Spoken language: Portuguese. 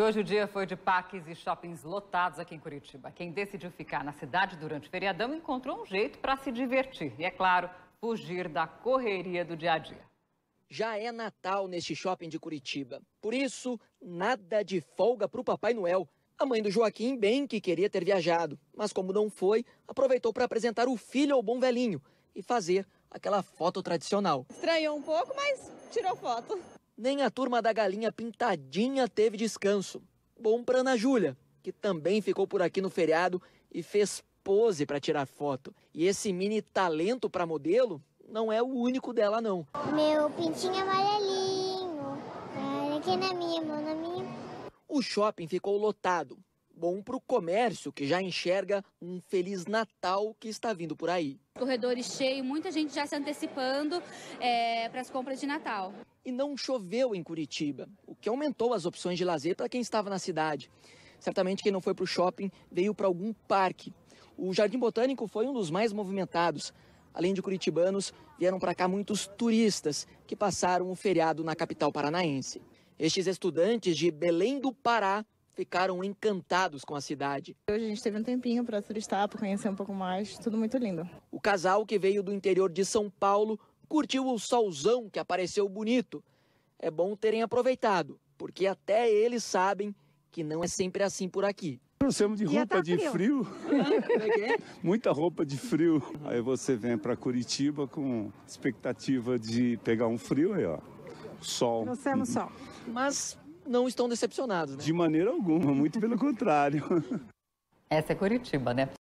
E hoje o dia foi de parques e shoppings lotados aqui em Curitiba. Quem decidiu ficar na cidade durante o feriadão encontrou um jeito para se divertir e, é claro, fugir da correria do dia a dia. Já é Natal neste shopping de Curitiba. Por isso, nada de folga para o Papai Noel. A mãe do Joaquim bem que queria ter viajado, mas como não foi, aproveitou para apresentar o filho ao bom velhinho e fazer aquela foto tradicional. Estranhou um pouco, mas tirou foto nem a turma da Galinha Pintadinha teve descanso. Bom pra Ana Júlia, que também ficou por aqui no feriado e fez pose para tirar foto. E esse mini talento para modelo não é o único dela, não. Meu pintinho amarelinho, aqui na minha, mão na minha. O shopping ficou lotado, bom para o comércio, que já enxerga um Feliz Natal que está vindo por aí. Corredores cheios, muita gente já se antecipando é, para as compras de Natal. E não choveu em Curitiba, o que aumentou as opções de lazer para quem estava na cidade. Certamente quem não foi para o shopping veio para algum parque. O Jardim Botânico foi um dos mais movimentados. Além de curitibanos, vieram para cá muitos turistas que passaram o feriado na capital paranaense. Estes estudantes de Belém do Pará ficaram encantados com a cidade. Hoje a gente teve um tempinho para turistar, para conhecer um pouco mais, tudo muito lindo. O casal que veio do interior de São Paulo curtiu o solzão que apareceu bonito. É bom terem aproveitado, porque até eles sabem que não é sempre assim por aqui. Trouxemos de roupa tá de frio. frio. É é? Muita roupa de frio. Aí você vem para Curitiba com expectativa de pegar um frio aí, ó. Sol. Trouxemos uhum. sol. Mas não estão decepcionados. Né? De maneira alguma, muito pelo contrário. Essa é Curitiba, né?